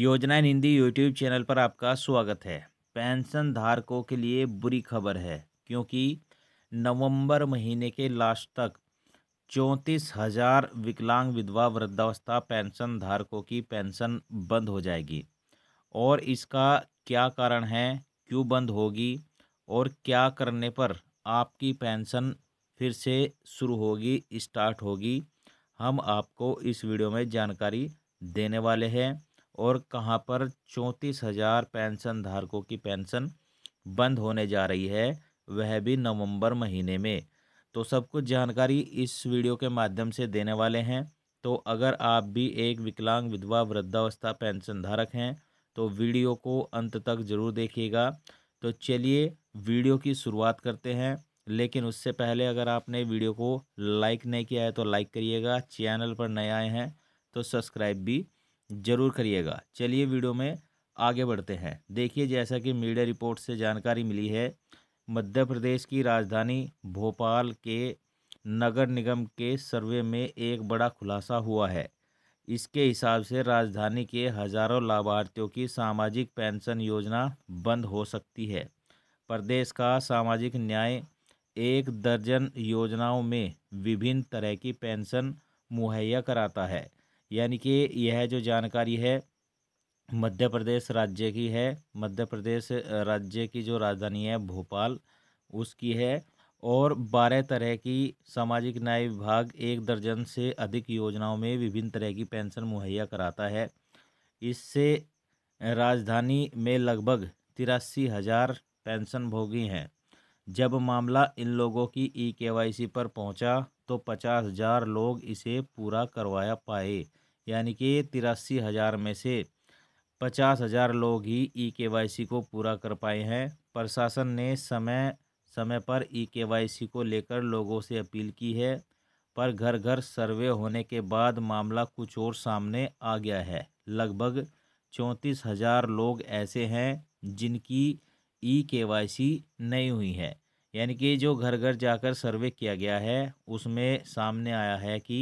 योजना इन Hindi YouTube channel पर आपका स्वागत है पेंशन धारकों के लिए बुरी खबर है क्योंकि नवंबर महीने के लास्ट तक चौंतीस हज़ार विकलांग विधवा वृद्धावस्था पेंशन धारकों की पेंशन बंद हो जाएगी और इसका क्या कारण है क्यों बंद होगी और क्या करने पर आपकी पेंशन फिर से शुरू होगी स्टार्ट होगी हम आपको इस वीडियो में जानकारी देने वाले हैं और कहाँ पर चौंतीस हज़ार पेंशन धारकों की पेंशन बंद होने जा रही है वह भी नवंबर महीने में तो सब कुछ जानकारी इस वीडियो के माध्यम से देने वाले हैं तो अगर आप भी एक विकलांग विधवा वृद्धावस्था पेंशन धारक हैं तो वीडियो को अंत तक जरूर देखिएगा तो चलिए वीडियो की शुरुआत करते हैं लेकिन उससे पहले अगर आपने वीडियो को लाइक नहीं किया है तो लाइक करिएगा चैनल पर नए आए हैं तो सब्सक्राइब भी ज़रूर करिएगा चलिए वीडियो में आगे बढ़ते हैं देखिए जैसा कि मीडिया रिपोर्ट से जानकारी मिली है मध्य प्रदेश की राजधानी भोपाल के नगर निगम के सर्वे में एक बड़ा खुलासा हुआ है इसके हिसाब से राजधानी के हज़ारों लाभार्थियों की सामाजिक पेंशन योजना बंद हो सकती है प्रदेश का सामाजिक न्याय एक दर्जन योजनाओं में विभिन्न तरह की पेंशन मुहैया कराता है यानी कि यह जो जानकारी है मध्य प्रदेश राज्य की है मध्य प्रदेश राज्य की जो राजधानी है भोपाल उसकी है और बारह तरह की सामाजिक न्याय विभाग एक दर्जन से अधिक योजनाओं में विभिन्न तरह की पेंशन मुहैया कराता है इससे राजधानी में लगभग तिरासी हज़ार पेंशन भोगी हैं जब मामला इन लोगों की ई के वाई सी पर पहुंचा तो पचास हज़ार लोग इसे पूरा करवाया पाए यानी कि तिरासी हज़ार में से पचास हज़ार लोग ही ई के वाई सी को पूरा कर पाए हैं प्रशासन ने समय समय पर ई के वाई सी को लेकर लोगों से अपील की है पर घर घर सर्वे होने के बाद मामला कुछ और सामने आ गया है लगभग चौंतीस हज़ार लोग ऐसे हैं जिनकी ई के वाई सी नहीं हुई है यानी कि जो घर घर जाकर सर्वे किया गया है उसमें सामने आया है कि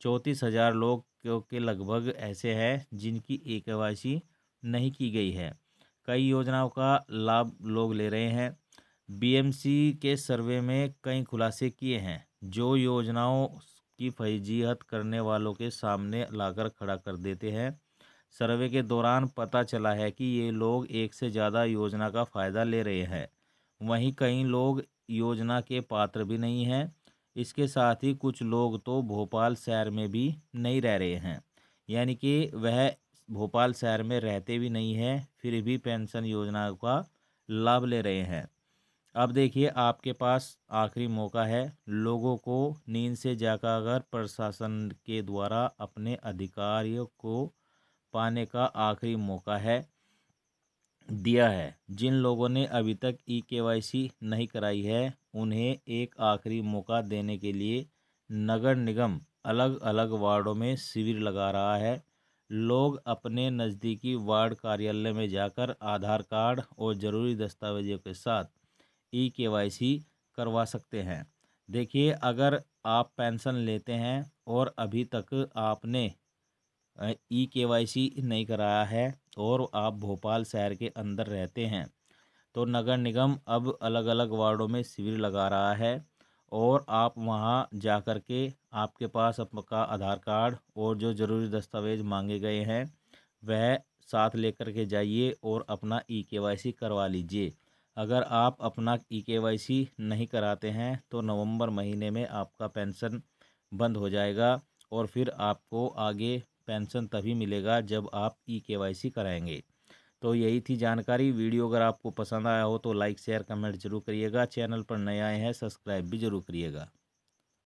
चौंतीस हज़ार लोग के लगभग ऐसे हैं जिनकी एक नहीं की गई है कई योजनाओं का लाभ लोग ले रहे हैं बीएमसी के सर्वे में कई खुलासे किए हैं जो योजनाओं की फजीहत करने वालों के सामने लाकर खड़ा कर देते हैं सर्वे के दौरान पता चला है कि ये लोग एक से ज़्यादा योजना का फ़ायदा ले रहे हैं वहीं कई लोग योजना के पात्र भी नहीं हैं इसके साथ ही कुछ लोग तो भोपाल शहर में भी नहीं रह रहे हैं यानी कि वह भोपाल शहर में रहते भी नहीं है फिर भी पेंशन योजना का लाभ ले रहे हैं अब देखिए आपके पास आखिरी मौका है लोगों को नींद से जाकर अगर प्रशासन के द्वारा अपने अधिकारियों को पाने का आखिरी मौका है दिया है जिन लोगों ने अभी तक ई के वाई सी नहीं कराई है उन्हें एक आखिरी मौका देने के लिए नगर निगम अलग अलग वार्डों में शिविर लगा रहा है लोग अपने नज़दीकी वार्ड कार्यालय में जाकर आधार कार्ड और ज़रूरी दस्तावेजों के साथ ई के करवा सकते हैं देखिए अगर आप पेंशन लेते हैं और अभी तक आपने ई के नहीं कराया है और आप भोपाल शहर के अंदर रहते हैं तो नगर निगम अब अलग अलग वार्डों में शिविर लगा रहा है और आप वहाँ जा कर के आपके पास आपका आधार कार्ड और जो ज़रूरी दस्तावेज मांगे गए हैं वह साथ लेकर के जाइए और अपना ई के वाई सी करवा लीजिए अगर आप अपना ई के वाई सी नहीं कराते हैं तो नवंबर महीने में आपका पेंशन बंद हो जाएगा और फिर आपको आगे पेंशन तभी मिलेगा जब आप ई के वाई सी कराएँगे तो यही थी जानकारी वीडियो अगर आपको पसंद आया हो तो लाइक शेयर कमेंट जरूर करिएगा चैनल पर नए आए हैं सब्सक्राइब भी जरूर करिएगा